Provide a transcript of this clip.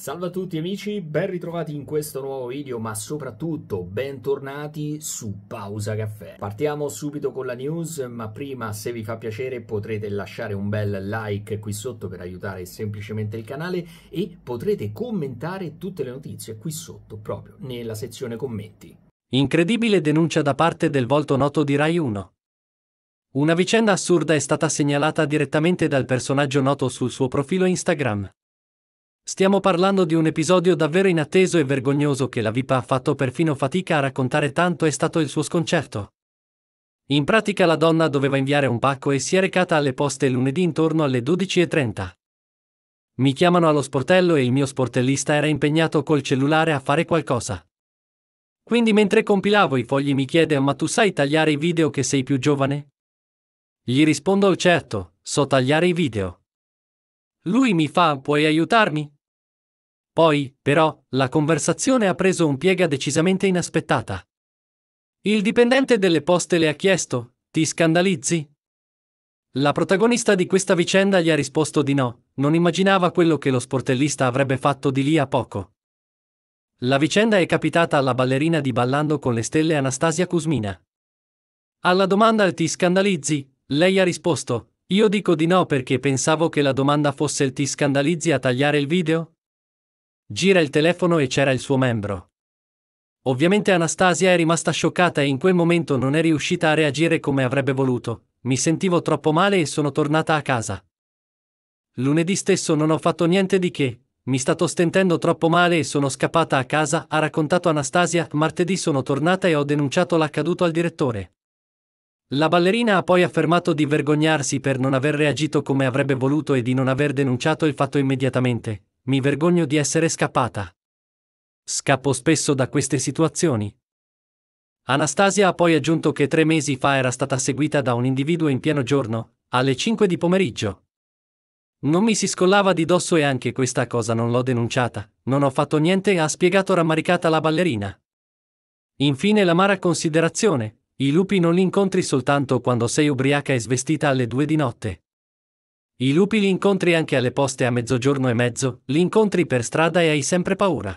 Salve a tutti amici, ben ritrovati in questo nuovo video, ma soprattutto bentornati su Pausa Caffè. Partiamo subito con la news, ma prima se vi fa piacere potrete lasciare un bel like qui sotto per aiutare semplicemente il canale e potrete commentare tutte le notizie qui sotto, proprio nella sezione commenti. Incredibile denuncia da parte del volto noto di Rai 1. Una vicenda assurda è stata segnalata direttamente dal personaggio noto sul suo profilo Instagram. Stiamo parlando di un episodio davvero inatteso e vergognoso che la Vipa ha fatto perfino fatica a raccontare tanto è stato il suo sconcerto. In pratica la donna doveva inviare un pacco e si è recata alle poste lunedì intorno alle 12.30. Mi chiamano allo sportello e il mio sportellista era impegnato col cellulare a fare qualcosa. Quindi mentre compilavo i fogli mi chiede ma tu sai tagliare i video che sei più giovane? Gli rispondo certo, so tagliare i video. Lui mi fa puoi aiutarmi? Poi, però, la conversazione ha preso un piega decisamente inaspettata. Il dipendente delle poste le ha chiesto, ti scandalizzi? La protagonista di questa vicenda gli ha risposto di no, non immaginava quello che lo sportellista avrebbe fatto di lì a poco. La vicenda è capitata alla ballerina di Ballando con le stelle Anastasia Cusmina. Alla domanda ti scandalizzi, lei ha risposto, io dico di no perché pensavo che la domanda fosse il ti scandalizzi a tagliare il video? Gira il telefono e c'era il suo membro. Ovviamente Anastasia è rimasta scioccata e in quel momento non è riuscita a reagire come avrebbe voluto. Mi sentivo troppo male e sono tornata a casa. Lunedì stesso non ho fatto niente di che, mi stato stentendo troppo male e sono scappata a casa, ha raccontato Anastasia, martedì sono tornata e ho denunciato l'accaduto al direttore. La ballerina ha poi affermato di vergognarsi per non aver reagito come avrebbe voluto e di non aver denunciato il fatto immediatamente, mi vergogno di essere scappata. Scappo spesso da queste situazioni. Anastasia ha poi aggiunto che tre mesi fa era stata seguita da un individuo in pieno giorno, alle 5 di pomeriggio. Non mi si scollava di dosso e anche questa cosa non l'ho denunciata, non ho fatto niente, ha spiegato rammaricata la ballerina. Infine l'amara considerazione, i lupi non li incontri soltanto quando sei ubriaca e svestita alle 2 di notte. I lupi li incontri anche alle poste a mezzogiorno e mezzo, li incontri per strada e hai sempre paura.